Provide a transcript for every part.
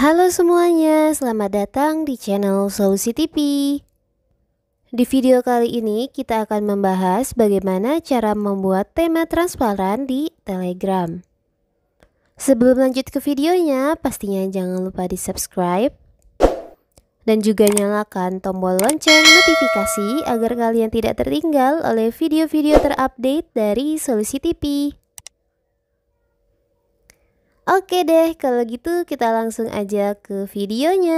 Halo semuanya, selamat datang di channel Solusi TV. Di video kali ini kita akan membahas bagaimana cara membuat tema transparan di Telegram. Sebelum lanjut ke videonya, pastinya jangan lupa di subscribe dan juga nyalakan tombol lonceng notifikasi agar kalian tidak tertinggal oleh video-video terupdate dari Solusi TV. Oke deh, kalau gitu kita langsung aja ke videonya.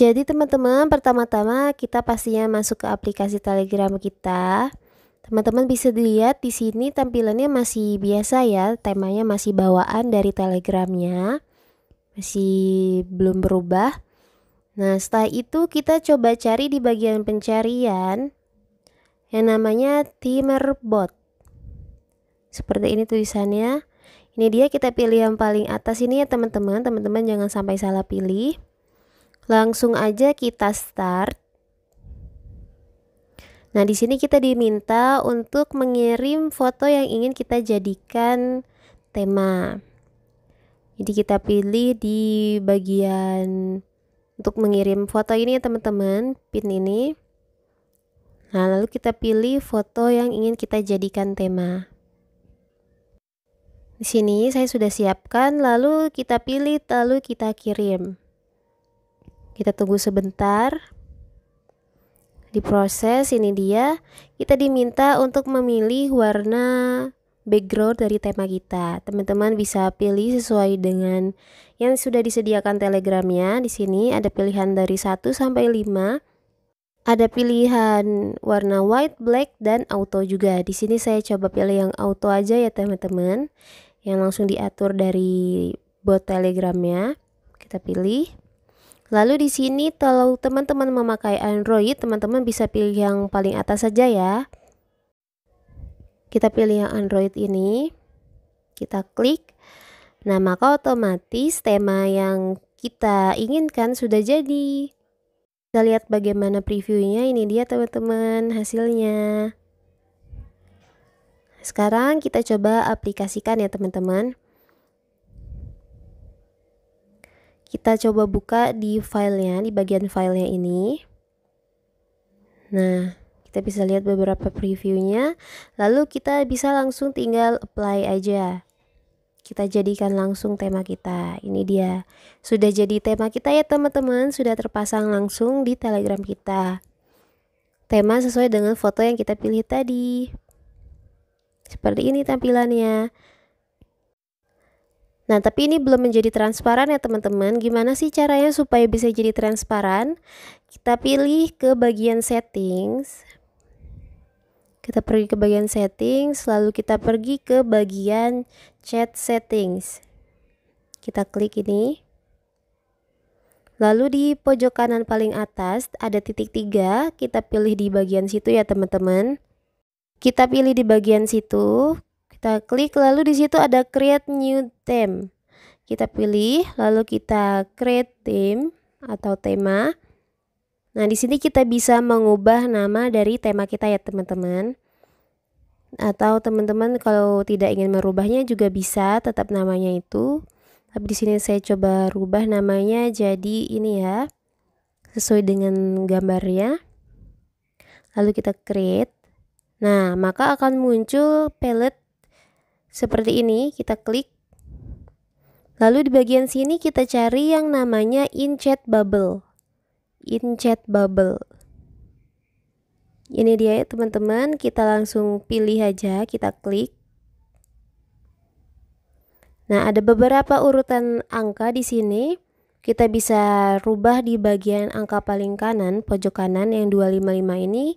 Jadi teman-teman, pertama-tama kita pastinya masuk ke aplikasi Telegram kita. Teman-teman bisa dilihat di sini tampilannya masih biasa ya, temanya masih bawaan dari Telegramnya. Masih belum berubah. Nah, setelah itu kita coba cari di bagian pencarian yang namanya timer bot Seperti ini tulisannya. Ini dia kita pilih yang paling atas ini ya teman-teman. Teman-teman jangan sampai salah pilih. Langsung aja kita start. Nah, di sini kita diminta untuk mengirim foto yang ingin kita jadikan tema. Jadi kita pilih di bagian untuk mengirim foto ini ya teman-teman, pin ini. Nah, lalu kita pilih foto yang ingin kita jadikan tema. Di sini saya sudah siapkan, lalu kita pilih, lalu kita kirim. Kita tunggu sebentar. Di proses ini dia. Kita diminta untuk memilih warna background dari tema kita. Teman-teman bisa pilih sesuai dengan yang sudah disediakan Telegramnya. Di sini ada pilihan dari 1 sampai 5 ada pilihan warna white, black, dan auto juga. Di sini saya coba pilih yang auto aja ya teman-teman. Yang langsung diatur dari bot telegramnya. Kita pilih. Lalu di sini kalau teman-teman memakai Android, teman-teman bisa pilih yang paling atas saja ya. Kita pilih yang Android ini. Kita klik. Nah, maka otomatis tema yang kita inginkan sudah jadi. Kita lihat bagaimana previewnya. Ini dia teman-teman hasilnya. Sekarang kita coba aplikasikan ya teman-teman. Kita coba buka di filenya, di bagian filenya ini. Nah, kita bisa lihat beberapa previewnya. Lalu kita bisa langsung tinggal apply aja kita jadikan langsung tema kita. Ini dia. Sudah jadi tema kita ya teman-teman, sudah terpasang langsung di Telegram kita. Tema sesuai dengan foto yang kita pilih tadi. Seperti ini tampilannya. Nah, tapi ini belum menjadi transparan ya teman-teman. Gimana sih caranya supaya bisa jadi transparan? Kita pilih ke bagian settings, kita pergi ke bagian settings, lalu kita pergi ke bagian chat settings. Kita klik ini. Lalu di pojok kanan paling atas ada titik tiga, kita pilih di bagian situ ya teman-teman. Kita pilih di bagian situ, kita klik lalu di situ ada create new theme. Kita pilih lalu kita create theme atau tema. Nah, di sini kita bisa mengubah nama dari tema kita ya, teman-teman. Atau teman-teman kalau tidak ingin merubahnya juga bisa tetap namanya itu. Tapi di sini saya coba rubah namanya jadi ini ya. Sesuai dengan gambarnya. Lalu kita create. Nah, maka akan muncul palette seperti ini. Kita klik. Lalu di bagian sini kita cari yang namanya inchat bubble. In chat bubble ini dia ya teman-teman kita langsung pilih aja kita klik nah ada beberapa urutan angka di sini kita bisa rubah di bagian angka paling kanan pojok kanan yang 255 ini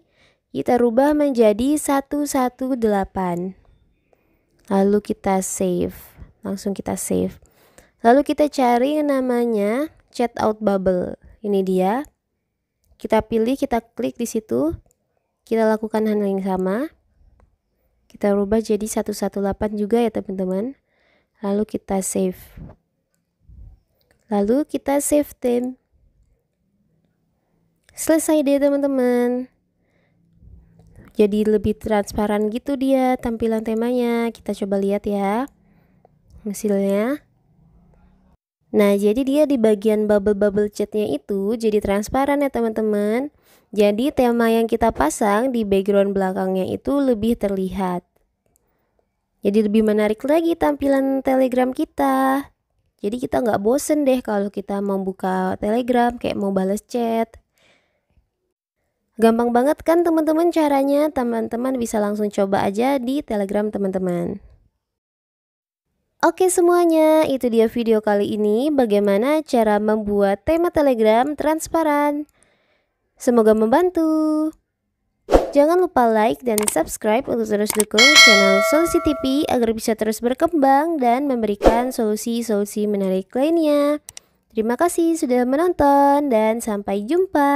kita rubah menjadi 118 lalu kita save langsung kita save lalu kita cari namanya chat out bubble ini dia kita pilih, kita klik di situ, kita lakukan handling sama, kita rubah jadi 118 juga ya teman-teman, lalu kita save, lalu kita save tim, selesai deh teman-teman, jadi lebih transparan gitu dia tampilan temanya, kita coba lihat ya hasilnya. Nah, jadi dia di bagian bubble-bubble chatnya itu jadi transparan ya teman-teman. Jadi tema yang kita pasang di background belakangnya itu lebih terlihat. Jadi lebih menarik lagi tampilan Telegram kita. Jadi kita nggak bosen deh kalau kita membuka Telegram kayak mau balas chat. Gampang banget kan teman-teman caranya, teman-teman bisa langsung coba aja di Telegram teman-teman. Oke semuanya, itu dia video kali ini bagaimana cara membuat tema telegram transparan. Semoga membantu. Jangan lupa like dan subscribe untuk terus dukung channel Solusi TV agar bisa terus berkembang dan memberikan solusi-solusi menarik lainnya. Terima kasih sudah menonton dan sampai jumpa.